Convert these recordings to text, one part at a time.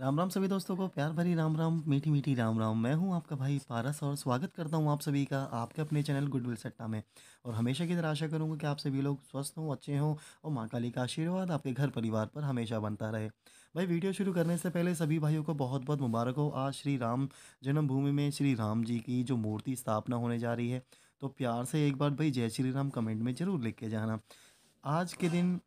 राम राम सभी दोस्तों को प्यार भरी राम राम मीठी मीठी राम राम मैं हूं आपका भाई पारस और स्वागत करता हूं आप सभी का आपके अपने चैनल गुडविल सट्टा में और हमेशा की तरह आशा करूंगा कि आप सभी लोग स्वस्थ हों अच्छे हों और माँ काली का आशीर्वाद आपके घर परिवार पर हमेशा बनता रहे भाई वीडियो शुरू करने से पहले सभी भाइयों को बहुत बहुत मुबारक हो आज श्री राम जन्मभूमि में श्री राम जी की जो मूर्ति स्थापना होने जा रही है तो प्यार से एक बार भाई जय श्री राम कमेंट में ज़रूर लिख के जाना आज के दिन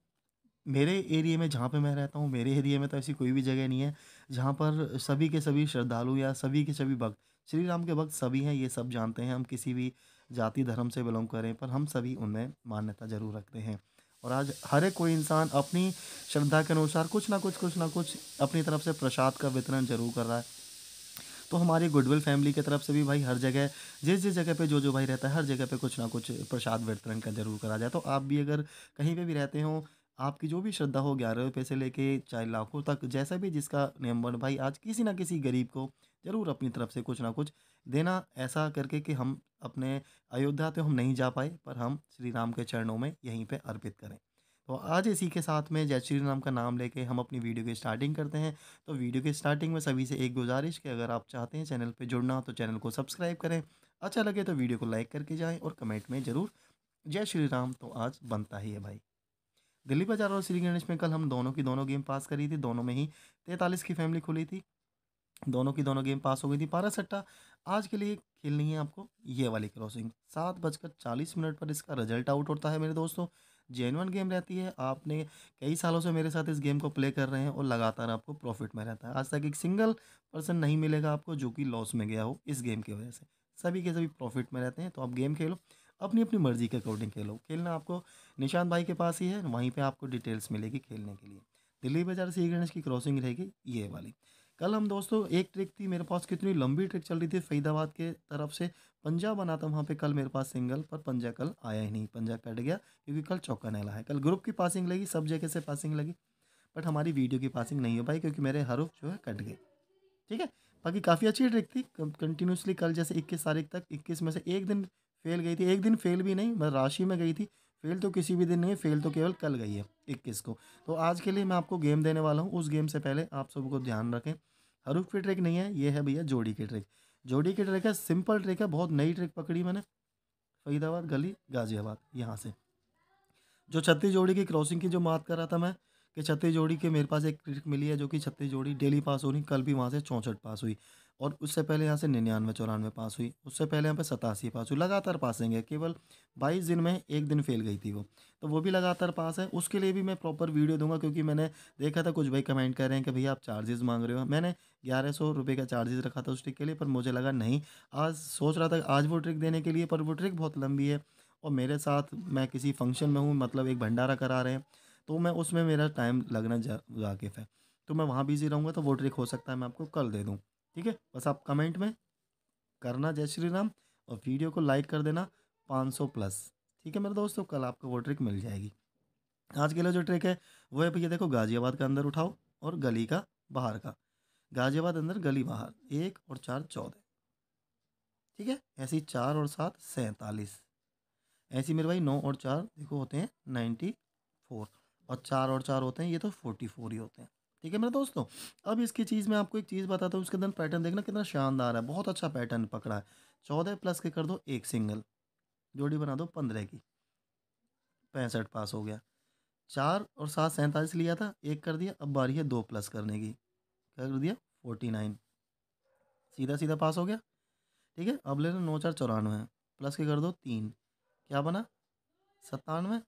मेरे एरिया में जहाँ पे मैं रहता हूँ मेरे एरिया में तो ऐसी कोई भी जगह नहीं है जहाँ पर सभी के सभी श्रद्धालु या सभी के सभी भक्त श्री राम के भक्त सभी हैं ये सब जानते हैं हम किसी भी जाति धर्म से बिलोंग करें पर हम सभी उनमें मान्यता जरूर रखते हैं और आज हर एक कोई इंसान अपनी श्रद्धा के अनुसार कुछ ना कुछ कुछ ना कुछ अपनी तरफ से प्रसाद का वितरण जरूर कर रहा है तो हमारी गुडविल फैमिली की तरफ से भी भाई हर जगह जिस जिस जगह पे जो जो भाई रहता है हर जगह पे कुछ ना कुछ प्रसाद वितरण का जरूर करा जाए तो आप भी अगर कहीं पे भी रहते हो आपकी जो भी श्रद्धा हो ग्यारह रुपये से लेके चाहे लाखों तक जैसा भी जिसका नियम बन भाई आज किसी ना किसी गरीब को ज़रूर अपनी तरफ से कुछ ना कुछ देना ऐसा करके कि हम अपने अयोध्या तो हम नहीं जा पाए पर हम श्री राम के चरणों में यहीं पे अर्पित करें तो आज इसी के साथ में जय श्री राम का नाम लेके हम अपनी वीडियो की स्टार्टिंग करते हैं तो वीडियो की स्टार्टिंग में सभी से एक गुजारिश कि अगर आप चाहते हैं चैनल पर जुड़ना तो चैनल को सब्सक्राइब करें अच्छा लगे तो वीडियो को लाइक करके जाएँ और कमेंट में ज़रूर जय श्री राम तो आज बनता ही है भाई दिल्ली बाजार और श्री गणेश में कल हम दोनों की दोनों गेम पास करी थी दोनों में ही तैंतालीस की फैमिली खुली थी दोनों की दोनों गेम पास हो गई थी पारा सट्टा आज के लिए खेलनी है आपको ये वाली क्रॉसिंग सात बजकर चालीस मिनट पर इसका रिजल्ट आउट होता है मेरे दोस्तों जेनवन गेम रहती है आपने कई सालों से मेरे साथ इस गेम को प्ले कर रहे हैं और लगातार आपको प्रॉफिट में रहता है आज तक एक सिंगल पर्सन नहीं मिलेगा आपको जो कि लॉस में गया हो इस गेम की वजह से सभी के सभी प्रॉफिट में रहते हैं तो आप गेम खेलो अपनी अपनी मर्ज़ी के अकॉर्डिंग खेलो खेलना आपको निशांत भाई के पास ही है वहीं पर आपको डिटेल्स मिलेगी खेलने के लिए दिल्ली बाजार से गणेश की क्रॉसिंग रहेगी ये वाली कल हम दोस्तों एक ट्रिक थी मेरे पास कितनी लंबी ट्रिक चल रही थी फरीदाबाद के तरफ से पंजा बना था वहाँ पे कल मेरे पास सिंगल पर पंजा कल आया ही नहीं पंजा कट गया क्योंकि कल चौका नहला है कल ग्रुप की पासिंग लगी सब जगह से पासिंग लगी बट हमारी वीडियो की पासिंग नहीं हो पाई क्योंकि मेरे हरूफ जो है कट गए ठीक है बाकी काफ़ी अच्छी ट्रिक थी कंटिन्यूसली कल जैसे इक्कीस तारीख तक इक्कीस में से एक दिन फेल गई थी एक दिन फेल भी नहीं बस राशि में गई थी फेल तो किसी भी दिन नहीं फेल तो केवल कल गई है इक्कीस को तो आज के लिए मैं आपको गेम देने वाला हूँ उस गेम से पहले आप सबको ध्यान रखें हरूफ की ट्रिक नहीं है ये है भैया जोड़ी की ट्रिक जोड़ी की ट्रिक है सिंपल ट्रिक है बहुत नई ट्रिक पकड़ी मैंने फरीदाबाद गली गाजियाबाद यहाँ से जो छत्तीस जोड़ी की क्रॉसिंग की जो बात कर रहा था मैं कि छत्तीस जोड़ी के मेरे पास एक ट्रिक मिली है जो कि छत्तीस जोड़ी डेली पास हो रही कल भी वहाँ से चौंसठ पास हुई और उससे पहले यहाँ से निन्यानवे चौरानवे पास हुई उससे पहले यहाँ पे सतासी पास हुई लगातार पासिंग है केवल बाईस दिन में एक दिन फेल गई थी वो तो वो भी लगातार पास है उसके लिए भी मैं प्रॉपर वीडियो दूंगा क्योंकि मैंने देखा था कुछ भाई कमेंट कर रहे हैं कि भैया आप चार्जेस मांग रहे हो मैंने ग्यारह सौ रुपये का चार्जेस रखा था उस ट्रिक के लिए पर मुझे लगा नहीं आज सोच रहा था आज वो ट्रिक देने के लिए पर वो ट्रिक बहुत लंबी है और मेरे साथ मैं किसी फंक्शन में हूँ मतलब एक भंडारा करा रहे हैं तो मैं उसमें मेरा टाइम लगना वाकिफ़ है तो मैं वहाँ बिज़ी रहूँगा तो वो ट्रिक हो सकता है मैं आपको कल दे दूँ ठीक है बस आप कमेंट में करना जय श्री राम और वीडियो को लाइक कर देना 500 प्लस ठीक है मेरे दोस्तों कल आपको वो ट्रिक मिल जाएगी आज के लिए जो ट्रिक है वो है भैया देखो गाजियाबाद का अंदर उठाओ और गली का बाहर का गाजियाबाद अंदर गली बाहर एक और चार चौदह ठीक है ऐसी चार और सात सैंतालीस ऐसी मेरे भाई नौ और चार देखो होते हैं नाइन्टी फोर और चार और चार होते हैं ये तो फोर्टी फोर ही होते हैं ठीक है मेरे दोस्तों अब इसकी चीज़ में आपको एक चीज़ बताता हूँ उसके अंदर पैटर्न देखना कितना शानदार है बहुत अच्छा पैटर्न पकड़ा है चौदह प्लस के कर दो एक सिंगल जोड़ी बना दो पंद्रह की पैंसठ पास हो गया चार और सात सैंतालीस लिया था एक कर दिया अब बारी है दो प्लस करने की क्या कर दिया फोर्टी नाइन सीधा सीधा पास हो गया ठीक है अब ले लेना नौ चार चौरानवे प्लस के कर दो तीन क्या बना सत्तानवे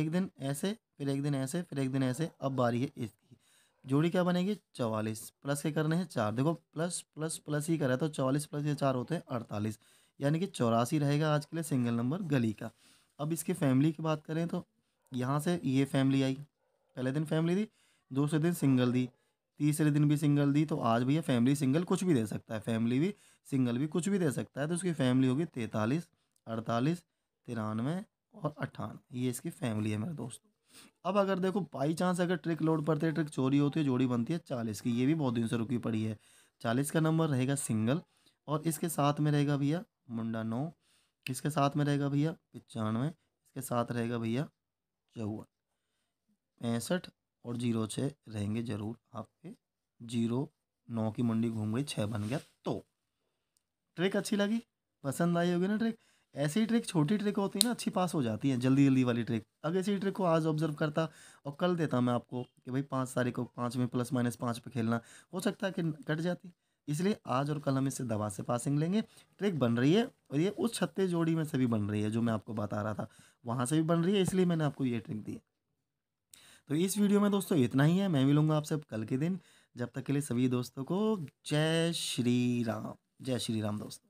एक दिन ऐसे फिर एक दिन ऐसे फिर एक दिन ऐसे अब बारी है इसकी जोड़ी क्या बनेगी चवालीस प्लस के करने हैं चार देखो प्लस प्लस प्लस ही करा तो चवालीस प्लस ये चार होते हैं अड़तालीस यानी कि चौरासी रहेगा आज के लिए सिंगल नंबर गली का अब इसके फैमिली की बात करें तो यहाँ से ये फैमिली आई पहले दिन फैमिली दी दूसरे दिन सिंगल दी तीसरे दिन भी सिंगल दी तो आज भैया फैमिली सिंगल कुछ भी दे सकता है फैमिली भी सिंगल भी कुछ भी दे सकता है तो उसकी फैमिली होगी तैंतालीस अड़तालीस तिरानवे और अट्ठानवे ये इसकी फैमिली है मेरे दोस्तों अब अगर देखो बाई चांस अगर ट्रिक लोड पड़ते हैं ट्रिक चोरी होती है जोड़ी बनती है चालीस की ये भी बहुत दिन से रुकी पड़ी है चालीस का नंबर रहेगा सिंगल और इसके साथ में रहेगा भैया मुंडा नौ इसके साथ में रहेगा भैया पचानवे इसके साथ रहेगा भैया चौवन पैंसठ और जीरो छः रहेंगे ज़रूर आपके जीरो नौ की मंडी घूम गई छः बन गया तो ट्रिक अच्छी लगी पसंद आई होगी ना ट्रिक ऐसी ट्रिक छोटी ट्रिक होती है ना अच्छी पास हो जाती है जल्दी जल्दी वाली ट्रिक अगर इसी ट्रिक को आज ऑब्जर्व करता और कल देता मैं आपको कि भाई पाँच तारीख को पाँच में प्लस माइनस पाँच पे खेलना हो सकता है कि कट जाती इसलिए आज और कल हम इससे दवा से पासिंग लेंगे ट्रिक बन रही है और ये उस छत्ते जोड़ी में से भी बन रही है जो मैं आपको बता रहा था वहाँ से भी बन रही है इसलिए मैंने आपको ये ट्रिक दी तो इस वीडियो में दोस्तों इतना ही है मैं लूँगा आपसे कल के दिन जब तक के लिए सभी दोस्तों को जय श्री राम जय श्री राम दोस्तों